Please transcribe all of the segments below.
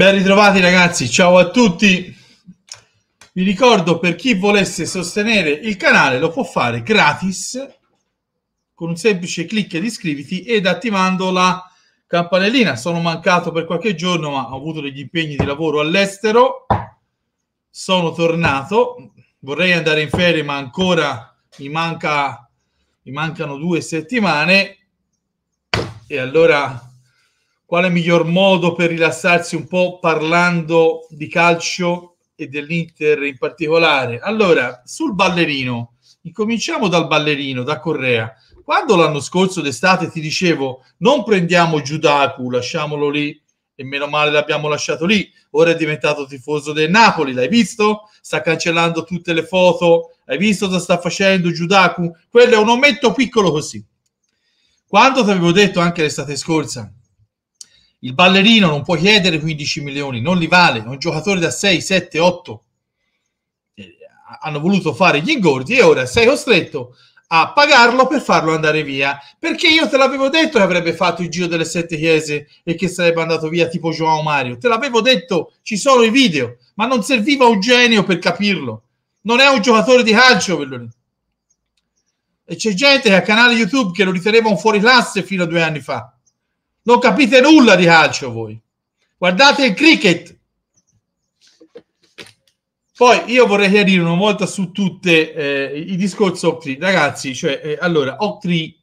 Ben ritrovati ragazzi, ciao a tutti. Vi ricordo per chi volesse sostenere il canale lo può fare gratis con un semplice clic di iscriviti ed attivando la campanellina. Sono mancato per qualche giorno, ma ho avuto degli impegni di lavoro all'estero. Sono tornato, vorrei andare in ferie, ma ancora mi, manca, mi mancano due settimane. E allora quale miglior modo per rilassarsi un po' parlando di calcio e dell'Inter in particolare? Allora, sul ballerino, incominciamo dal ballerino, da Correa. Quando l'anno scorso d'estate ti dicevo non prendiamo Giudaku, lasciamolo lì e meno male l'abbiamo lasciato lì, ora è diventato tifoso del Napoli, l'hai visto? Sta cancellando tutte le foto, hai visto cosa sta facendo Giudaku? Quello è un ometto piccolo così. Quando ti avevo detto anche l'estate scorsa il ballerino non può chiedere 15 milioni, non li vale, è un giocatore da 6, 7, 8. Hanno voluto fare gli ingordi e ora sei costretto a pagarlo per farlo andare via. Perché io te l'avevo detto che avrebbe fatto il giro delle sette chiese e che sarebbe andato via tipo Joao Mario. Te l'avevo detto, ci sono i video, ma non serviva un genio per capirlo. Non è un giocatore di calcio quello E c'è gente che ha canale YouTube che lo riteneva un fuoriclasse fino a due anni fa. Non capite nulla di calcio voi. Guardate il cricket. Poi io vorrei chiarire una volta su tutte eh, i discorsi Octree. Ragazzi, cioè, eh, allora, Octree,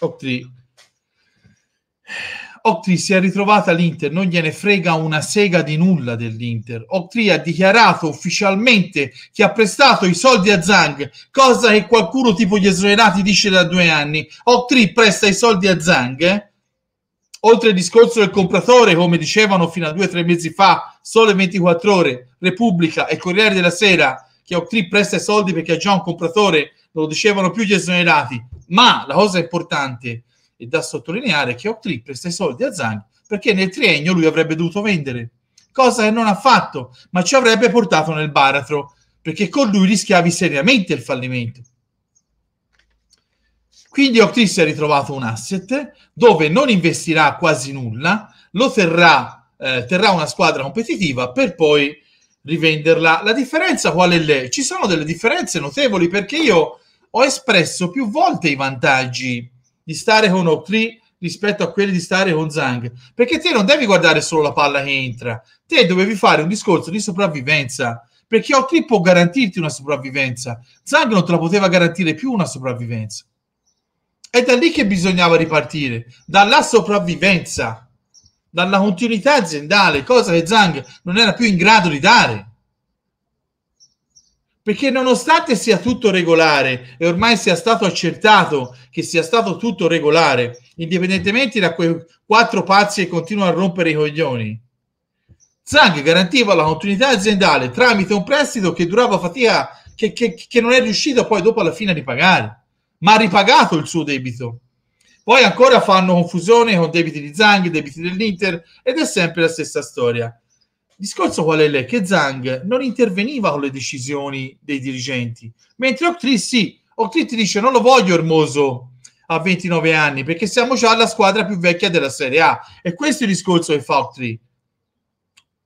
Octree, Octree si è ritrovata all'Inter, non gliene frega una sega di nulla dell'Inter. Octree ha dichiarato ufficialmente che ha prestato i soldi a Zang, cosa che qualcuno tipo gli esonerati dice da due anni. Octree presta i soldi a Zang, eh? Oltre al discorso del compratore, come dicevano fino a due o tre mesi fa, Sole 24 Ore, Repubblica e Corriere della Sera, che Octree presta i soldi perché ha già un compratore, non lo dicevano più gli esonerati. Ma la cosa importante e da sottolineare è che Octree presta i soldi a Zang perché nel triennio lui avrebbe dovuto vendere, cosa che non ha fatto, ma ci avrebbe portato nel baratro, perché con lui rischiavi seriamente il fallimento. Quindi Octis è ritrovato un asset dove non investirà quasi nulla, lo terrà, eh, terrà una squadra competitiva per poi rivenderla. La differenza qual è? Lei? Ci sono delle differenze notevoli perché io ho espresso più volte i vantaggi di stare con Octree rispetto a quelli di stare con Zang, perché te non devi guardare solo la palla che entra, te dovevi fare un discorso di sopravvivenza, perché Octree può garantirti una sopravvivenza, Zang non te la poteva garantire più una sopravvivenza. È da lì che bisognava ripartire, dalla sopravvivenza, dalla continuità aziendale, cosa che Zhang non era più in grado di dare. Perché nonostante sia tutto regolare e ormai sia stato accertato che sia stato tutto regolare, indipendentemente da quei quattro pazzi che continuano a rompere i coglioni, Zhang garantiva la continuità aziendale tramite un prestito che durava fatica, che, che, che non è riuscito poi dopo alla fine a ripagare ma ha ripagato il suo debito. Poi ancora fanno confusione con debiti di Zang, debiti dell'Inter ed è sempre la stessa storia. Il discorso qual è? Che Zang non interveniva con le decisioni dei dirigenti, mentre Octri sì. Octri ti dice non lo voglio Ermoso a 29 anni perché siamo già la squadra più vecchia della Serie A e questo è il discorso che fa Octri.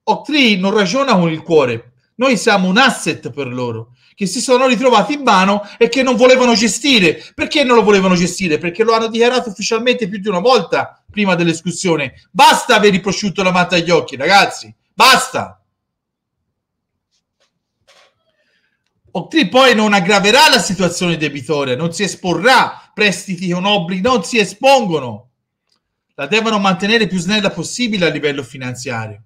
Octri non ragiona con il cuore, noi siamo un asset per loro che si sono ritrovati in mano e che non volevano gestire. Perché non lo volevano gestire? Perché lo hanno dichiarato ufficialmente più di una volta prima dell'escursione. Basta aver prosciutto la matta agli occhi, ragazzi. Basta. Octree poi non aggraverà la situazione debitoria, non si esporrà, prestiti con obblighi non si espongono. La devono mantenere più snella possibile a livello finanziario.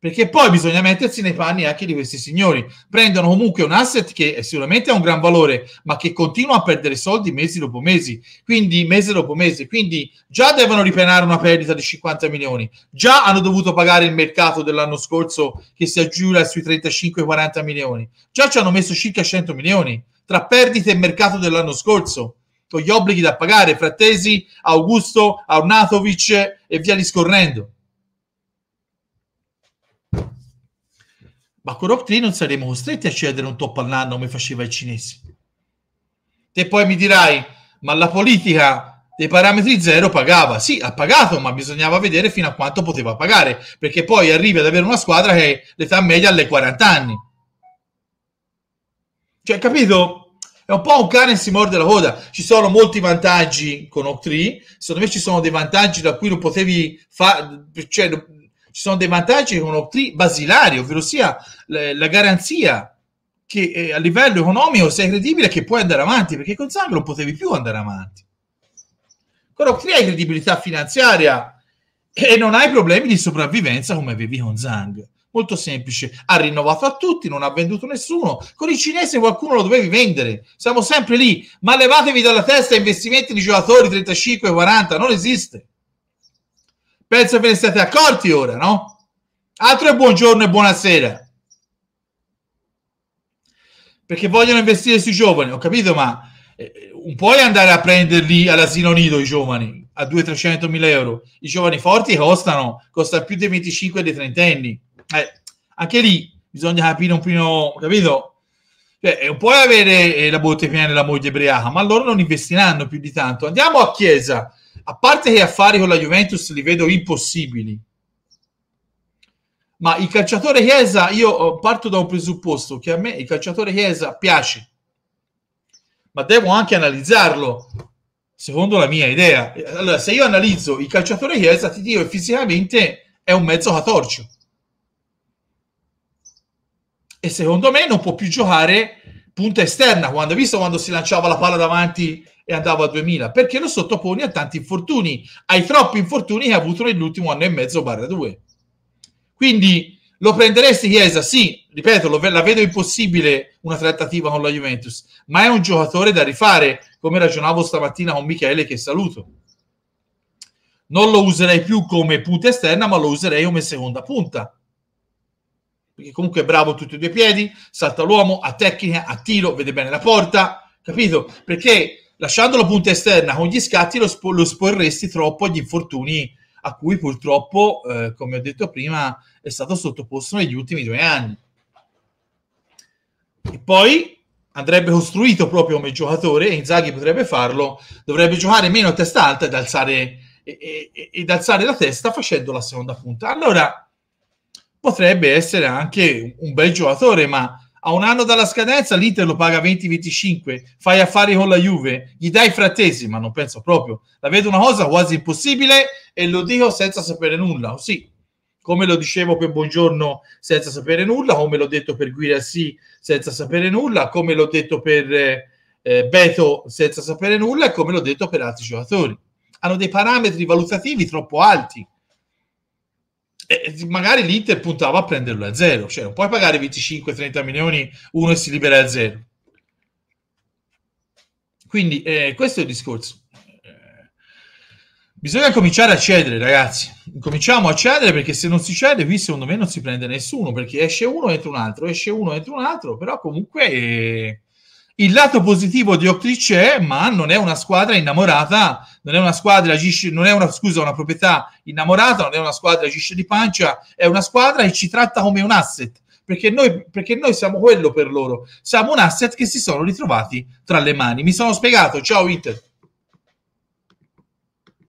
Perché poi bisogna mettersi nei panni anche di questi signori. Prendono comunque un asset che è sicuramente ha un gran valore, ma che continua a perdere soldi mesi dopo mesi, quindi mese dopo mese. Quindi già devono ripenare una perdita di 50 milioni, già hanno dovuto pagare il mercato dell'anno scorso che si aggiura sui 35-40 milioni, già ci hanno messo circa 100 milioni tra perdite e mercato dell'anno scorso con gli obblighi da pagare, Frattesi, Augusto, Arnatovic e via discorrendo. ma con opt non saremo costretti a cedere un top all'anno come faceva i cinesi. Te poi mi dirai, ma la politica dei parametri zero pagava. Sì, ha pagato, ma bisognava vedere fino a quanto poteva pagare, perché poi arrivi ad avere una squadra che l'età media alle 40 anni. Cioè, capito? È un po' un cane che si morde la coda. Ci sono molti vantaggi con Octree, secondo me ci sono dei vantaggi da cui non potevi fare, cioè ci sono dei vantaggi basilari, ovvero sia la, la garanzia che eh, a livello economico sei credibile che puoi andare avanti, perché con Zang non potevi più andare avanti. Però crei credibilità finanziaria e non hai problemi di sopravvivenza come avevi con Zang. Molto semplice, ha rinnovato a tutti, non ha venduto nessuno. Con i cinesi qualcuno lo dovevi vendere. Siamo sempre lì, ma levatevi dalla testa investimenti di giocatori 35-40, non esiste. Penso ve ne siate accorti ora, no? Altro è buongiorno e buonasera. Perché vogliono investire sui giovani, ho capito, ma eh, un po' è andare a prenderli all'asilo nido i giovani a 200-300 mila euro. I giovani forti costano, costa più dei 25 e dei 30 anni. Eh, anche lì bisogna capire un primo, capito? Cioè, non puoi avere eh, la botte piena della moglie briaca, ma loro non investiranno più di tanto. Andiamo a Chiesa, a parte che affari con la Juventus li vedo impossibili, ma il calciatore Chiesa, io oh, parto da un presupposto che a me il calciatore Chiesa piace, ma devo anche analizzarlo secondo la mia idea. Allora, se io analizzo il calciatore Chiesa, ti dico che fisicamente è un mezzo catorcio. E secondo me non può più giocare punta esterna, quando hai visto quando si lanciava la palla davanti e andava a 2000, perché lo sottoponi a tanti infortuni, ai troppi infortuni che ha avuto nell'ultimo anno e mezzo barra 2 Quindi lo prenderesti Chiesa? Sì, ripeto, lo, la vedo impossibile una trattativa con la Juventus, ma è un giocatore da rifare, come ragionavo stamattina con Michele che saluto. Non lo userei più come punta esterna, ma lo userei come seconda punta perché comunque è bravo tutti e due i piedi, salta l'uomo, a tecnica, a tiro, vede bene la porta, capito? Perché lasciando la punta esterna con gli scatti lo, spo- lo sporresti troppo agli infortuni a cui purtroppo, eh, come ho detto prima, è stato sottoposto negli ultimi due anni. E poi andrebbe costruito proprio come giocatore, e Inzaghi potrebbe farlo, dovrebbe giocare meno a testa alta ed alzare, e, e, ed alzare la testa facendo la seconda punta. Allora, potrebbe essere anche un bel giocatore, ma a un anno dalla scadenza l'Inter lo paga 20-25, fai affari con la Juve, gli dai frattesi, ma non penso proprio. La vedo una cosa quasi impossibile e lo dico senza sapere nulla, sì. Come lo dicevo per Buongiorno senza sapere nulla, come l'ho detto per Guida senza sapere nulla, come l'ho detto per eh, Beto senza sapere nulla e come l'ho detto per altri giocatori. Hanno dei parametri valutativi troppo alti eh, magari l'Inter puntava a prenderlo a zero, cioè non puoi pagare 25-30 milioni uno e si libera a zero. Quindi eh, questo è il discorso. Eh, bisogna cominciare a cedere, ragazzi. Cominciamo a cedere perché se non si cede, qui secondo me non si prende nessuno perché esce uno, entra un altro, esce uno, entra un altro, però comunque eh, il lato positivo di Octri c'è, ma non è una squadra innamorata, non è una squadra agisce, non è una scusa, una proprietà innamorata, non è una squadra agisce di pancia, è una squadra che ci tratta come un asset. Perché noi, perché noi, siamo quello per loro, siamo un asset che si sono ritrovati tra le mani. Mi sono spiegato, ciao Inter.